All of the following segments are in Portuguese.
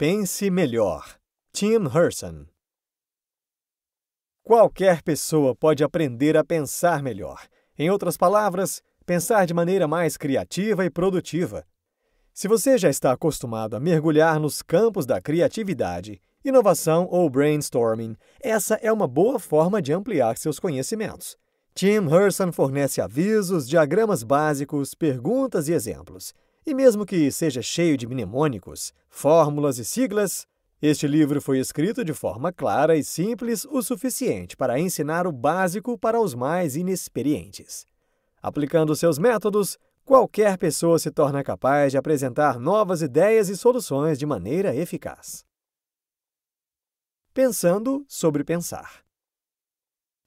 Pense melhor. Tim Herson. Qualquer pessoa pode aprender a pensar melhor. Em outras palavras, pensar de maneira mais criativa e produtiva. Se você já está acostumado a mergulhar nos campos da criatividade, inovação ou brainstorming, essa é uma boa forma de ampliar seus conhecimentos. Tim Herson fornece avisos, diagramas básicos, perguntas e exemplos. E mesmo que seja cheio de mnemônicos, fórmulas e siglas, este livro foi escrito de forma clara e simples o suficiente para ensinar o básico para os mais inexperientes. Aplicando seus métodos, qualquer pessoa se torna capaz de apresentar novas ideias e soluções de maneira eficaz. Pensando sobre pensar.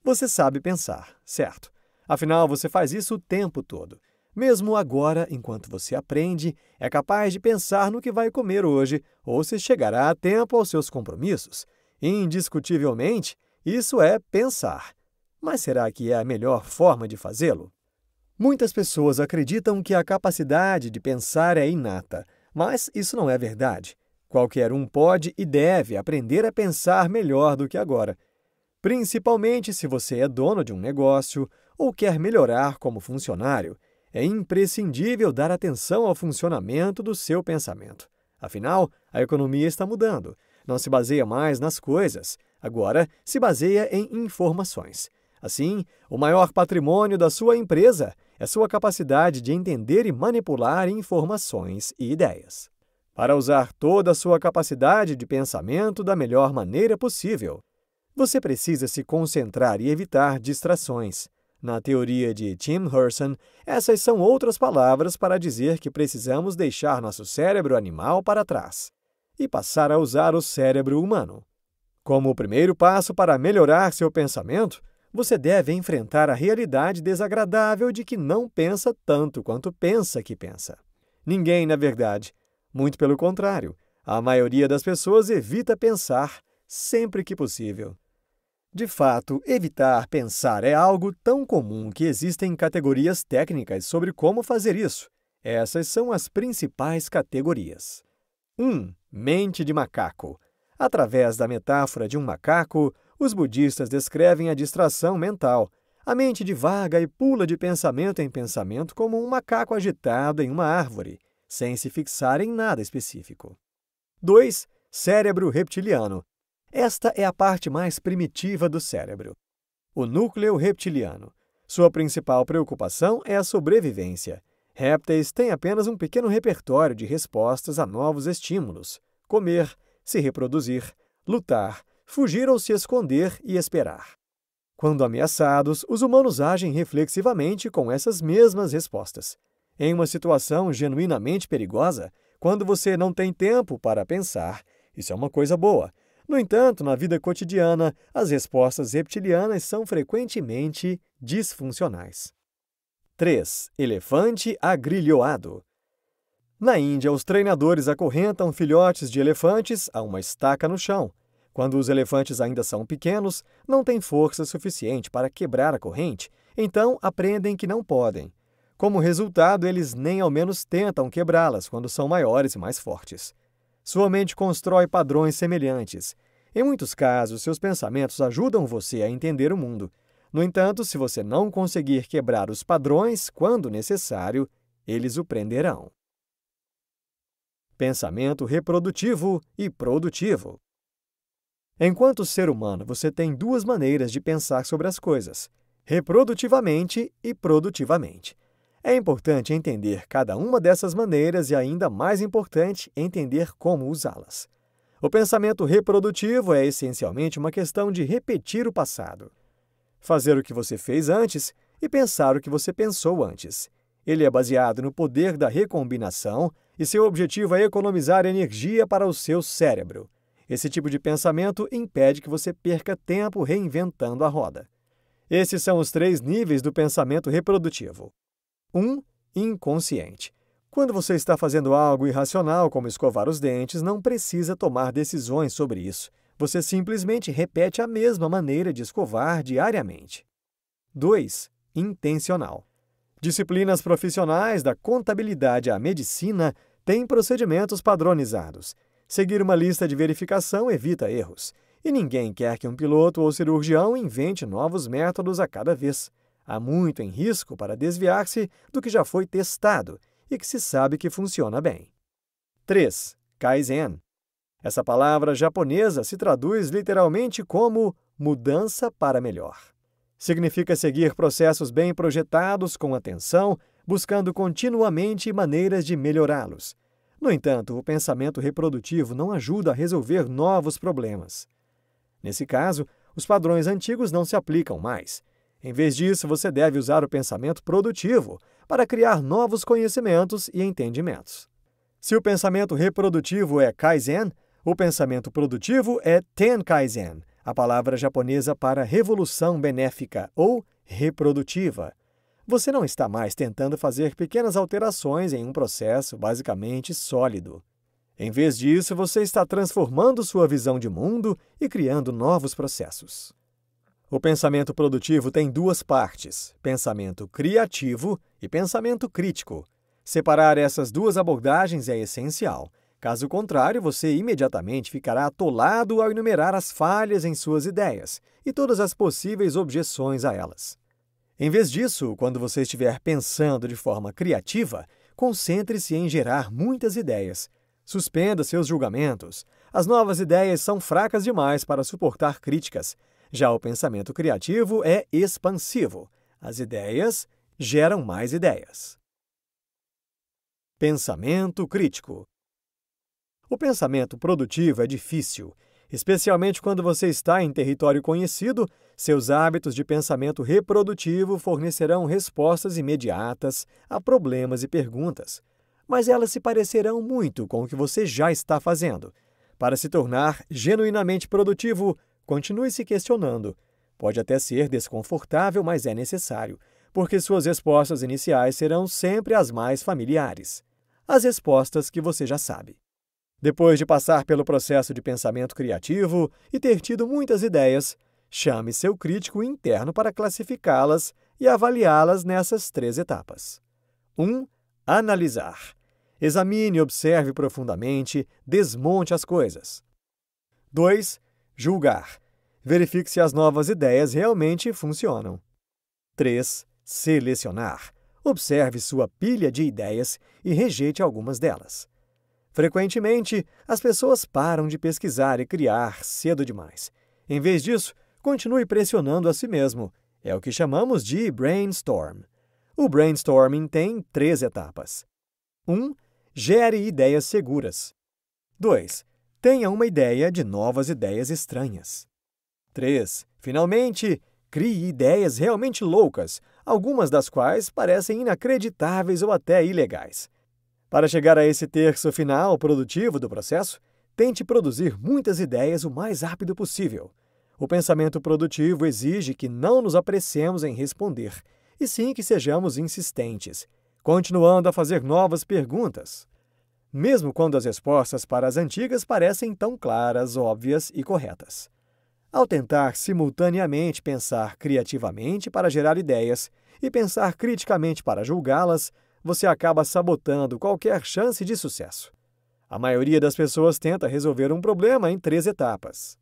Você sabe pensar, certo? Afinal, você faz isso o tempo todo. Mesmo agora, enquanto você aprende, é capaz de pensar no que vai comer hoje ou se chegará a tempo aos seus compromissos. Indiscutivelmente, isso é pensar. Mas será que é a melhor forma de fazê-lo? Muitas pessoas acreditam que a capacidade de pensar é inata, mas isso não é verdade. Qualquer um pode e deve aprender a pensar melhor do que agora. Principalmente se você é dono de um negócio ou quer melhorar como funcionário é imprescindível dar atenção ao funcionamento do seu pensamento. Afinal, a economia está mudando. Não se baseia mais nas coisas, agora se baseia em informações. Assim, o maior patrimônio da sua empresa é sua capacidade de entender e manipular informações e ideias. Para usar toda a sua capacidade de pensamento da melhor maneira possível, você precisa se concentrar e evitar distrações. Na teoria de Tim Herson, essas são outras palavras para dizer que precisamos deixar nosso cérebro animal para trás e passar a usar o cérebro humano. Como o primeiro passo para melhorar seu pensamento, você deve enfrentar a realidade desagradável de que não pensa tanto quanto pensa que pensa. Ninguém, na verdade. Muito pelo contrário, a maioria das pessoas evita pensar sempre que possível. De fato, evitar pensar é algo tão comum que existem categorias técnicas sobre como fazer isso. Essas são as principais categorias. 1. Um, mente de macaco. Através da metáfora de um macaco, os budistas descrevem a distração mental. A mente divaga e pula de pensamento em pensamento como um macaco agitado em uma árvore, sem se fixar em nada específico. 2. Cérebro reptiliano. Esta é a parte mais primitiva do cérebro, o núcleo reptiliano. Sua principal preocupação é a sobrevivência. Répteis têm apenas um pequeno repertório de respostas a novos estímulos: comer, se reproduzir, lutar, fugir ou se esconder e esperar. Quando ameaçados, os humanos agem reflexivamente com essas mesmas respostas. Em uma situação genuinamente perigosa, quando você não tem tempo para pensar, isso é uma coisa boa, no entanto, na vida cotidiana, as respostas reptilianas são frequentemente disfuncionais. 3. Elefante agrilhoado. Na Índia, os treinadores acorrentam filhotes de elefantes a uma estaca no chão. Quando os elefantes ainda são pequenos, não têm força suficiente para quebrar a corrente, então aprendem que não podem. Como resultado, eles nem ao menos tentam quebrá-las quando são maiores e mais fortes. Sua mente constrói padrões semelhantes. Em muitos casos, seus pensamentos ajudam você a entender o mundo. No entanto, se você não conseguir quebrar os padrões quando necessário, eles o prenderão. Pensamento reprodutivo e produtivo. Enquanto ser humano, você tem duas maneiras de pensar sobre as coisas: reprodutivamente e produtivamente. É importante entender cada uma dessas maneiras e, ainda mais importante, entender como usá-las. O pensamento reprodutivo é essencialmente uma questão de repetir o passado. Fazer o que você fez antes e pensar o que você pensou antes. Ele é baseado no poder da recombinação e seu objetivo é economizar energia para o seu cérebro. Esse tipo de pensamento impede que você perca tempo reinventando a roda. Esses são os três níveis do pensamento reprodutivo. 1. Inconsciente. Quando você está fazendo algo irracional, como escovar os dentes, não precisa tomar decisões sobre isso. Você simplesmente repete a mesma maneira de escovar diariamente. 2. Intencional. Disciplinas profissionais, da contabilidade à medicina, têm procedimentos padronizados. Seguir uma lista de verificação evita erros. E ninguém quer que um piloto ou cirurgião invente novos métodos a cada vez. Há muito em risco para desviar-se do que já foi testado e que se sabe que funciona bem. 3. Kaizen. Essa palavra japonesa se traduz literalmente como mudança para melhor. Significa seguir processos bem projetados com atenção, buscando continuamente maneiras de melhorá-los. No entanto, o pensamento reprodutivo não ajuda a resolver novos problemas. Nesse caso, os padrões antigos não se aplicam mais, em vez disso, você deve usar o pensamento produtivo para criar novos conhecimentos e entendimentos. Se o pensamento reprodutivo é Kaizen, o pensamento produtivo é Tenkaizen, a palavra japonesa para revolução benéfica ou reprodutiva. Você não está mais tentando fazer pequenas alterações em um processo basicamente sólido. Em vez disso, você está transformando sua visão de mundo e criando novos processos. O pensamento produtivo tem duas partes: pensamento criativo e pensamento crítico. Separar essas duas abordagens é essencial. Caso contrário, você imediatamente ficará atolado ao enumerar as falhas em suas ideias e todas as possíveis objeções a elas. Em vez disso, quando você estiver pensando de forma criativa, concentre-se em gerar muitas ideias. Suspenda seus julgamentos. As novas ideias são fracas demais para suportar críticas já o pensamento criativo é expansivo. As ideias geram mais ideias. Pensamento crítico. O pensamento produtivo é difícil, especialmente quando você está em território conhecido, seus hábitos de pensamento reprodutivo fornecerão respostas imediatas a problemas e perguntas, mas elas se parecerão muito com o que você já está fazendo. Para se tornar genuinamente produtivo, Continue se questionando. Pode até ser desconfortável, mas é necessário, porque suas respostas iniciais serão sempre as mais familiares as respostas que você já sabe. Depois de passar pelo processo de pensamento criativo e ter tido muitas ideias, chame seu crítico interno para classificá-las e avaliá-las nessas três etapas. 1. Um, analisar. Examine e observe profundamente, desmonte as coisas. 2. Julgar. Verifique se as novas ideias realmente funcionam. 3. Selecionar. Observe sua pilha de ideias e rejeite algumas delas. Frequentemente, as pessoas param de pesquisar e criar cedo demais. Em vez disso, continue pressionando a si mesmo. É o que chamamos de brainstorm. O brainstorming tem três etapas. 1. Um, gere ideias seguras. 2 tenha uma ideia de novas ideias estranhas. 3. Finalmente, crie ideias realmente loucas, algumas das quais parecem inacreditáveis ou até ilegais. Para chegar a esse terço final produtivo do processo, tente produzir muitas ideias o mais rápido possível. O pensamento produtivo exige que não nos apressemos em responder, e sim que sejamos insistentes, continuando a fazer novas perguntas mesmo quando as respostas para as antigas parecem tão claras, óbvias e corretas. Ao tentar simultaneamente pensar criativamente para gerar ideias e pensar criticamente para julgá-las, você acaba sabotando qualquer chance de sucesso. A maioria das pessoas tenta resolver um problema em três etapas: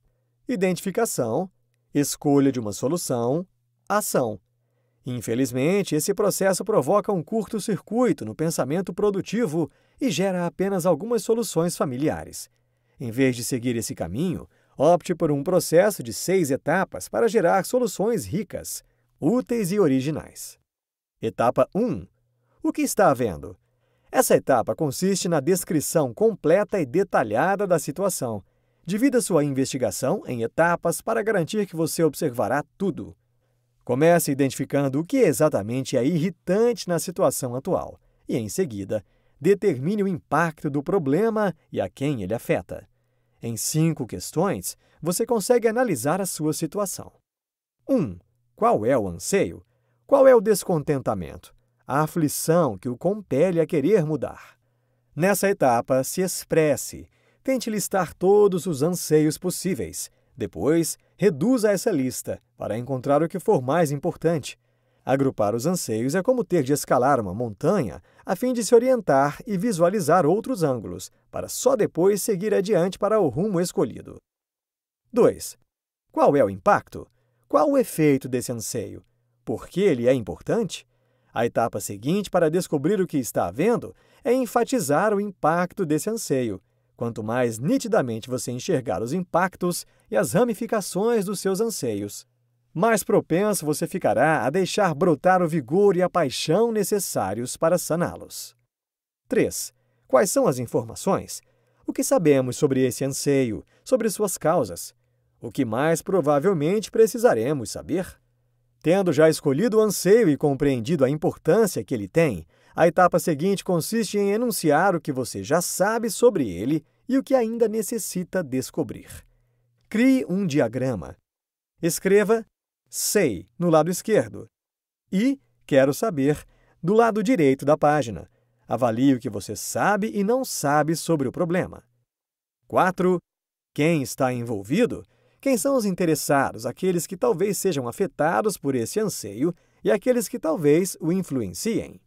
identificação, escolha de uma solução, ação. Infelizmente, esse processo provoca um curto-circuito no pensamento produtivo e gera apenas algumas soluções familiares. Em vez de seguir esse caminho, opte por um processo de seis etapas para gerar soluções ricas, úteis e originais. Etapa 1 O que está havendo? Essa etapa consiste na descrição completa e detalhada da situação. Divida sua investigação em etapas para garantir que você observará tudo. Comece identificando o que exatamente é irritante na situação atual e, em seguida, determine o impacto do problema e a quem ele afeta. Em cinco questões, você consegue analisar a sua situação. 1. Um, qual é o anseio? Qual é o descontentamento? A aflição que o compele a querer mudar? Nessa etapa, se expresse. Tente listar todos os anseios possíveis. Depois, reduza essa lista para encontrar o que for mais importante. Agrupar os anseios é como ter de escalar uma montanha a fim de se orientar e visualizar outros ângulos, para só depois seguir adiante para o rumo escolhido. 2. Qual é o impacto? Qual o efeito desse anseio? Por que ele é importante? A etapa seguinte para descobrir o que está havendo é enfatizar o impacto desse anseio quanto mais nitidamente você enxergar os impactos e as ramificações dos seus anseios, mais propenso você ficará a deixar brotar o vigor e a paixão necessários para saná-los. 3. Quais são as informações? O que sabemos sobre esse anseio, sobre suas causas? O que mais provavelmente precisaremos saber? Tendo já escolhido o anseio e compreendido a importância que ele tem, a etapa seguinte consiste em enunciar o que você já sabe sobre ele e o que ainda necessita descobrir. Crie um diagrama. Escreva Sei no lado esquerdo e Quero saber do lado direito da página. Avalie o que você sabe e não sabe sobre o problema. 4. Quem está envolvido? Quem são os interessados, aqueles que talvez sejam afetados por esse anseio e aqueles que talvez o influenciem?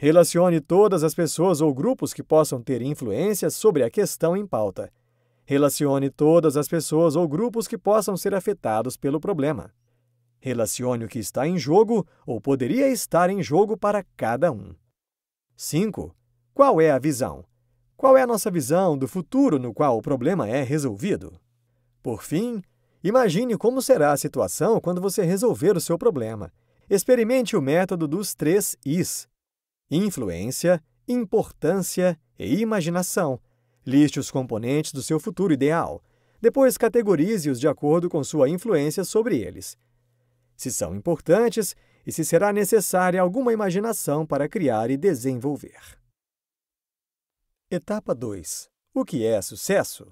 Relacione todas as pessoas ou grupos que possam ter influência sobre a questão em pauta. Relacione todas as pessoas ou grupos que possam ser afetados pelo problema. Relacione o que está em jogo ou poderia estar em jogo para cada um. 5. Qual é a visão? Qual é a nossa visão do futuro no qual o problema é resolvido? Por fim, imagine como será a situação quando você resolver o seu problema. Experimente o método dos três Is influência, importância e imaginação. Liste os componentes do seu futuro ideal. Depois, categorize-os de acordo com sua influência sobre eles. Se são importantes e se será necessária alguma imaginação para criar e desenvolver. Etapa 2. O que é sucesso?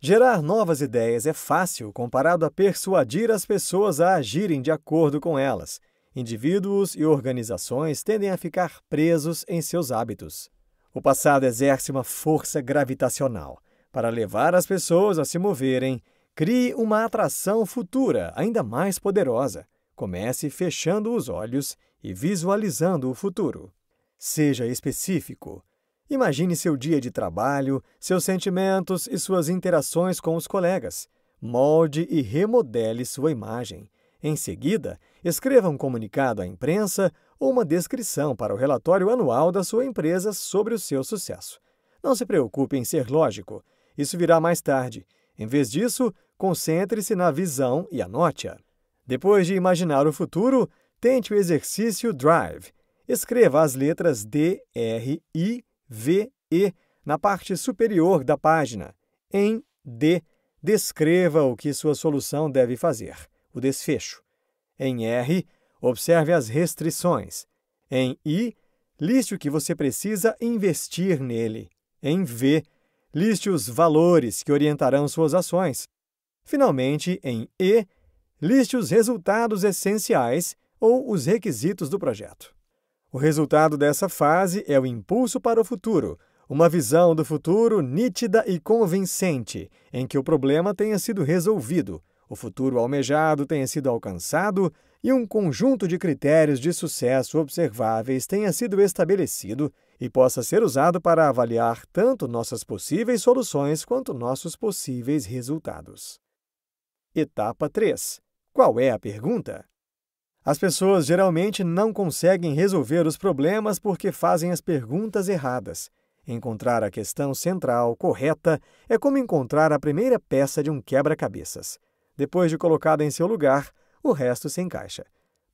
Gerar novas ideias é fácil comparado a persuadir as pessoas a agirem de acordo com elas indivíduos e organizações tendem a ficar presos em seus hábitos. O passado exerce uma força gravitacional para levar as pessoas a se moverem. Crie uma atração futura ainda mais poderosa. Comece fechando os olhos e visualizando o futuro. Seja específico. Imagine seu dia de trabalho, seus sentimentos e suas interações com os colegas. Molde e remodele sua imagem. Em seguida, escreva um comunicado à imprensa ou uma descrição para o relatório anual da sua empresa sobre o seu sucesso. Não se preocupe em ser lógico, isso virá mais tarde. Em vez disso, concentre-se na visão e anote-a. Depois de imaginar o futuro, tente o exercício Drive. Escreva as letras D, R, I, V, E na parte superior da página. Em D, descreva o que sua solução deve fazer o desfecho. Em R, observe as restrições. Em I, liste o que você precisa investir nele. Em V, liste os valores que orientarão suas ações. Finalmente, em E, liste os resultados essenciais ou os requisitos do projeto. O resultado dessa fase é o impulso para o futuro, uma visão do futuro nítida e convincente, em que o problema tenha sido resolvido, o futuro almejado tenha sido alcançado e um conjunto de critérios de sucesso observáveis tenha sido estabelecido e possa ser usado para avaliar tanto nossas possíveis soluções quanto nossos possíveis resultados. Etapa 3. Qual é a pergunta? As pessoas geralmente não conseguem resolver os problemas porque fazem as perguntas erradas. Encontrar a questão central correta é como encontrar a primeira peça de um quebra-cabeças. Depois de colocada em seu lugar, o resto se encaixa.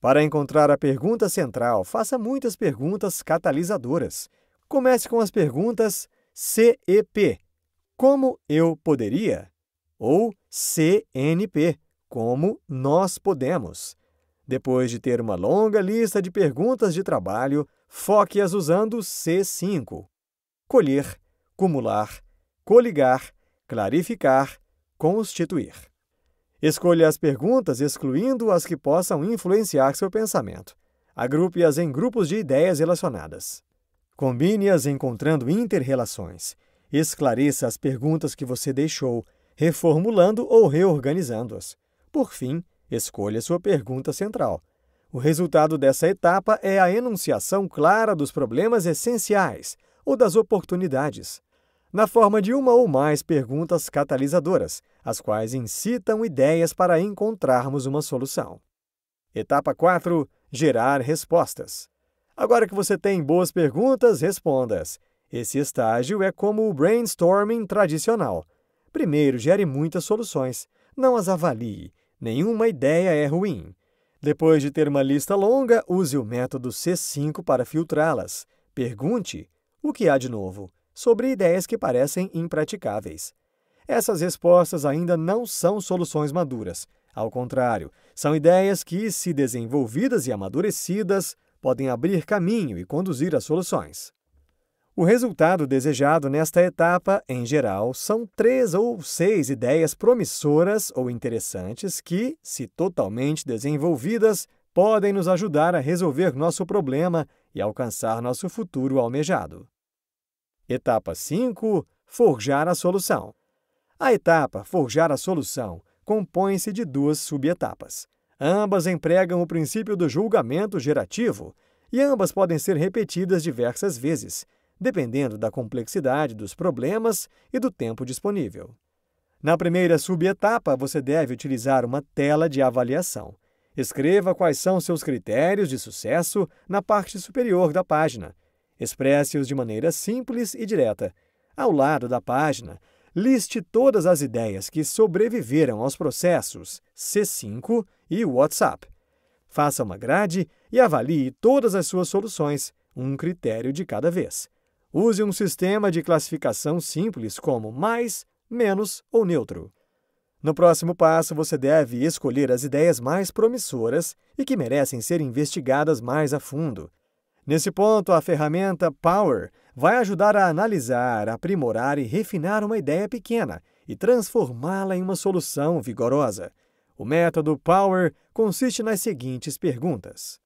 Para encontrar a pergunta central, faça muitas perguntas catalisadoras. Comece com as perguntas CEP: Como eu poderia? ou CNP: Como nós podemos? Depois de ter uma longa lista de perguntas de trabalho, foque-as usando C5: colher, cumular, coligar, clarificar, constituir. Escolha as perguntas, excluindo as que possam influenciar seu pensamento. Agrupe-as em grupos de ideias relacionadas. Combine-as encontrando interrelações. Esclareça as perguntas que você deixou, reformulando ou reorganizando-as. Por fim, escolha sua pergunta central. O resultado dessa etapa é a enunciação clara dos problemas essenciais ou das oportunidades na forma de uma ou mais perguntas catalisadoras, as quais incitam ideias para encontrarmos uma solução. Etapa 4: Gerar respostas. Agora que você tem boas perguntas, respondas. Esse estágio é como o brainstorming tradicional. Primeiro, gere muitas soluções. Não as avalie. Nenhuma ideia é ruim. Depois de ter uma lista longa, use o método C5 para filtrá-las. Pergunte: o que há de novo? sobre ideias que parecem impraticáveis. Essas respostas ainda não são soluções maduras. Ao contrário, são ideias que, se desenvolvidas e amadurecidas, podem abrir caminho e conduzir a soluções. O resultado desejado nesta etapa, em geral, são três ou seis ideias promissoras ou interessantes que, se totalmente desenvolvidas, podem nos ajudar a resolver nosso problema e alcançar nosso futuro almejado. Etapa 5 Forjar a solução. A etapa Forjar a solução compõe-se de duas subetapas. Ambas empregam o princípio do julgamento gerativo e ambas podem ser repetidas diversas vezes, dependendo da complexidade dos problemas e do tempo disponível. Na primeira subetapa, você deve utilizar uma tela de avaliação. Escreva quais são seus critérios de sucesso na parte superior da página Expresse-os de maneira simples e direta. Ao lado da página, liste todas as ideias que sobreviveram aos processos C5 e WhatsApp. Faça uma grade e avalie todas as suas soluções, um critério de cada vez. Use um sistema de classificação simples como mais, menos ou neutro. No próximo passo, você deve escolher as ideias mais promissoras e que merecem ser investigadas mais a fundo. Nesse ponto, a ferramenta Power vai ajudar a analisar, aprimorar e refinar uma ideia pequena e transformá-la em uma solução vigorosa. O método Power consiste nas seguintes perguntas: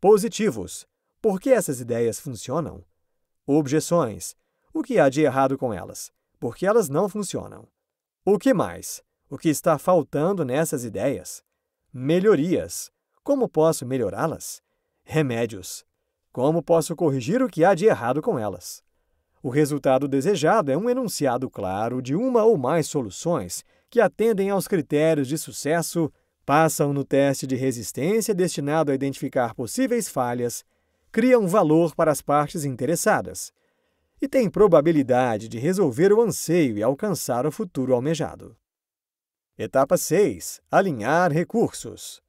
Positivos. Por que essas ideias funcionam? Objeções. O que há de errado com elas? Por que elas não funcionam? O que mais? O que está faltando nessas ideias? Melhorias. Como posso melhorá-las? Remédios. Como posso corrigir o que há de errado com elas? O resultado desejado é um enunciado claro de uma ou mais soluções que atendem aos critérios de sucesso, passam no teste de resistência destinado a identificar possíveis falhas, criam valor para as partes interessadas e têm probabilidade de resolver o anseio e alcançar o futuro almejado. Etapa 6. Alinhar recursos.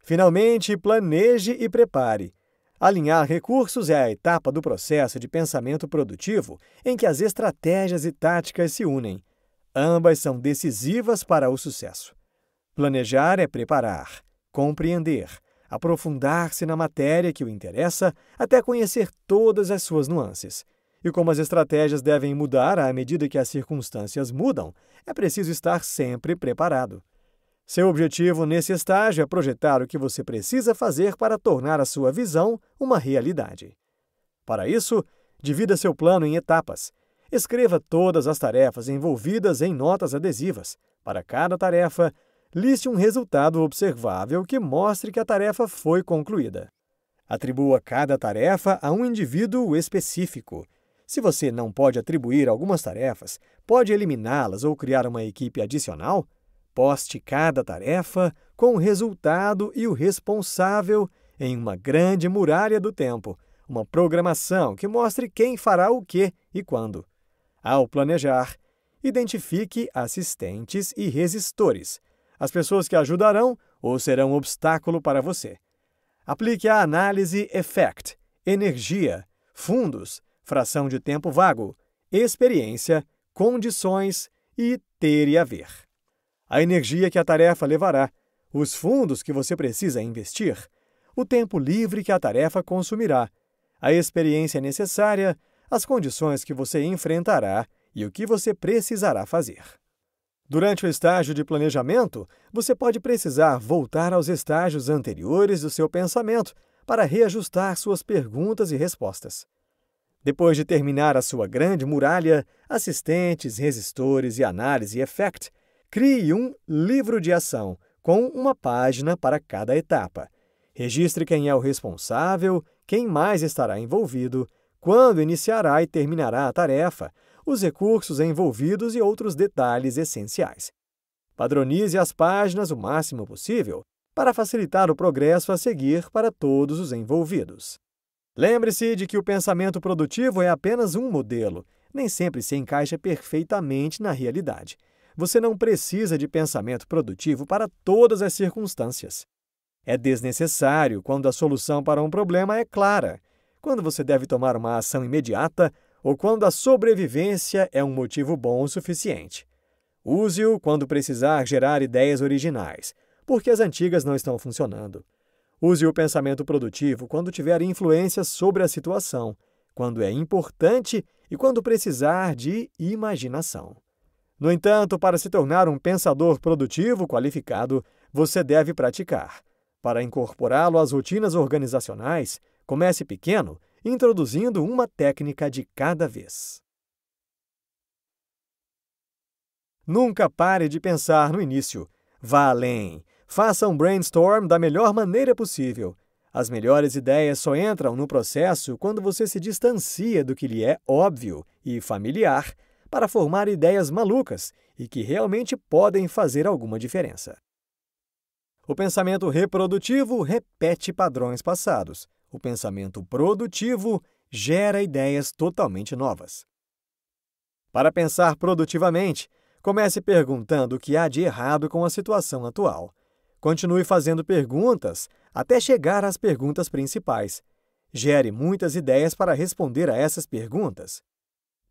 Finalmente, planeje e prepare Alinhar recursos é a etapa do processo de pensamento produtivo em que as estratégias e táticas se unem. Ambas são decisivas para o sucesso. Planejar é preparar, compreender, aprofundar-se na matéria que o interessa até conhecer todas as suas nuances. E como as estratégias devem mudar à medida que as circunstâncias mudam, é preciso estar sempre preparado. Seu objetivo nesse estágio é projetar o que você precisa fazer para tornar a sua visão uma realidade. Para isso, divida seu plano em etapas. Escreva todas as tarefas envolvidas em notas adesivas. Para cada tarefa, liste um resultado observável que mostre que a tarefa foi concluída. Atribua cada tarefa a um indivíduo específico. Se você não pode atribuir algumas tarefas, pode eliminá-las ou criar uma equipe adicional Poste cada tarefa com o resultado e o responsável em uma grande muralha do tempo, uma programação que mostre quem fará o que e quando. Ao planejar, identifique assistentes e resistores, as pessoas que ajudarão ou serão obstáculo para você. Aplique a análise effect, energia, fundos, fração de tempo vago, experiência, condições e ter e haver a energia que a tarefa levará, os fundos que você precisa investir, o tempo livre que a tarefa consumirá, a experiência necessária, as condições que você enfrentará e o que você precisará fazer. Durante o estágio de planejamento, você pode precisar voltar aos estágios anteriores do seu pensamento para reajustar suas perguntas e respostas. Depois de terminar a sua grande muralha, assistentes, resistores e análise effect, Crie um livro de ação, com uma página para cada etapa. Registre quem é o responsável, quem mais estará envolvido, quando iniciará e terminará a tarefa, os recursos envolvidos e outros detalhes essenciais. Padronize as páginas o máximo possível para facilitar o progresso a seguir para todos os envolvidos. Lembre-se de que o pensamento produtivo é apenas um modelo, nem sempre se encaixa perfeitamente na realidade. Você não precisa de pensamento produtivo para todas as circunstâncias. É desnecessário quando a solução para um problema é clara, quando você deve tomar uma ação imediata ou quando a sobrevivência é um motivo bom o suficiente. Use-o quando precisar gerar ideias originais, porque as antigas não estão funcionando. Use o pensamento produtivo quando tiver influência sobre a situação, quando é importante e quando precisar de imaginação. No entanto, para se tornar um pensador produtivo qualificado, você deve praticar. Para incorporá-lo às rotinas organizacionais, comece pequeno, introduzindo uma técnica de cada vez. Nunca pare de pensar no início. Vá além. Faça um brainstorm da melhor maneira possível. As melhores ideias só entram no processo quando você se distancia do que lhe é óbvio e familiar para formar ideias malucas e que realmente podem fazer alguma diferença. O pensamento reprodutivo repete padrões passados. O pensamento produtivo gera ideias totalmente novas. Para pensar produtivamente, comece perguntando o que há de errado com a situação atual. Continue fazendo perguntas até chegar às perguntas principais. Gere muitas ideias para responder a essas perguntas.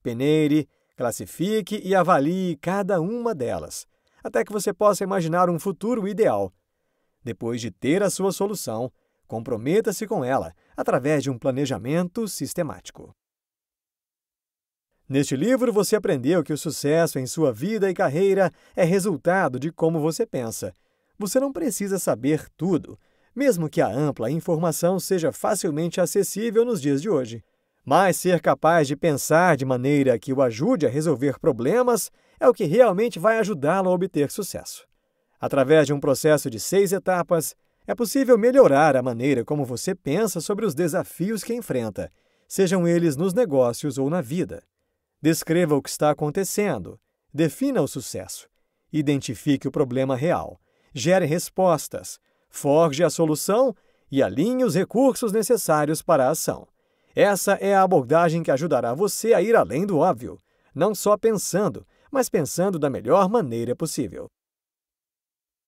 Peneire, Classifique e avalie cada uma delas, até que você possa imaginar um futuro ideal. Depois de ter a sua solução, comprometa-se com ela através de um planejamento sistemático. Neste livro, você aprendeu que o sucesso em sua vida e carreira é resultado de como você pensa. Você não precisa saber tudo, mesmo que a ampla informação seja facilmente acessível nos dias de hoje. Mas ser capaz de pensar de maneira que o ajude a resolver problemas é o que realmente vai ajudá-lo a obter sucesso. Através de um processo de seis etapas, é possível melhorar a maneira como você pensa sobre os desafios que enfrenta, sejam eles nos negócios ou na vida. Descreva o que está acontecendo, defina o sucesso, identifique o problema real, gere respostas, forge a solução e alinhe os recursos necessários para a ação. Essa é a abordagem que ajudará você a ir além do óbvio, não só pensando, mas pensando da melhor maneira possível.